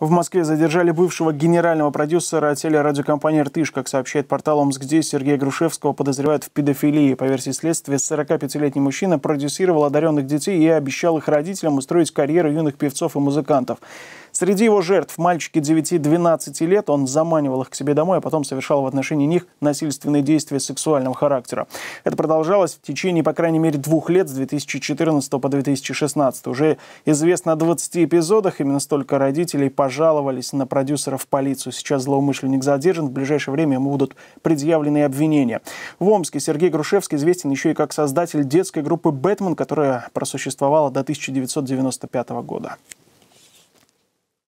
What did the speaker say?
В Москве задержали бывшего генерального продюсера телерадиокомпании «Иртыш». Как сообщает портал «Омск-10», Сергея Грушевского подозревают в педофилии. По версии следствия, 45-летний мужчина продюсировал одаренных детей и обещал их родителям устроить карьеру юных певцов и музыкантов. Среди его жертв мальчики 9-12 лет, он заманивал их к себе домой, а потом совершал в отношении них насильственные действия сексуального характера. Это продолжалось в течение, по крайней мере, двух лет с 2014 по 2016. Уже известно о 20 эпизодах, именно столько родителей пожаловались на продюсеров, в полицию. Сейчас злоумышленник задержан, в ближайшее время ему будут предъявлены обвинения. В Омске Сергей Грушевский известен еще и как создатель детской группы «Бэтмен», которая просуществовала до 1995 года.